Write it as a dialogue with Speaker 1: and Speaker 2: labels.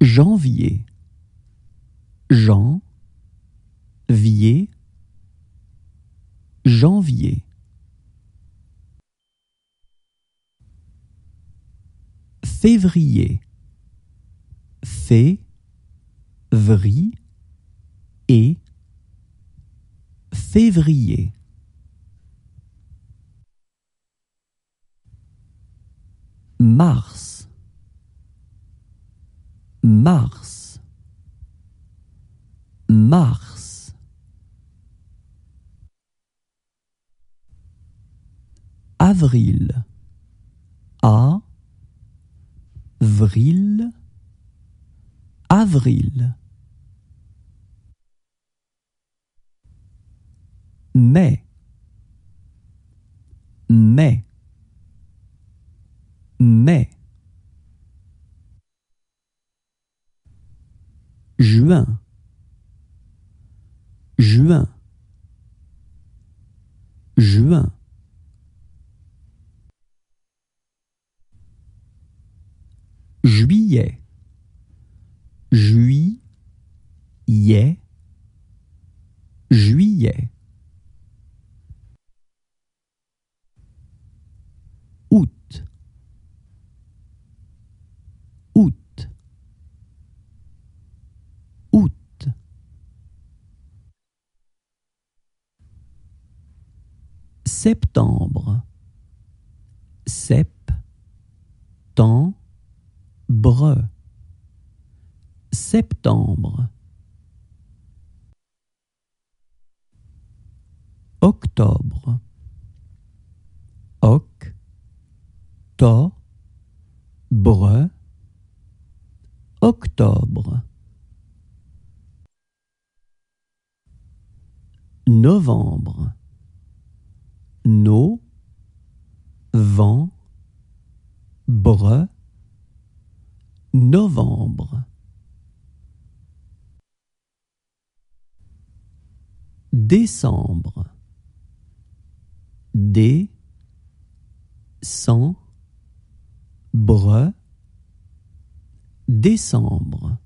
Speaker 1: janvier, Jean, vier, janvier. Février, fé, vri, et, février. Mars, Mars Mars Avril A avril, Avril Mai Mai Mai juin juin juin juillet juillet juillet septembre septembre septembre octobre bre. octobre novembre no, vent, bre, novembre. Décembre. Dé, cent, bre, décembre.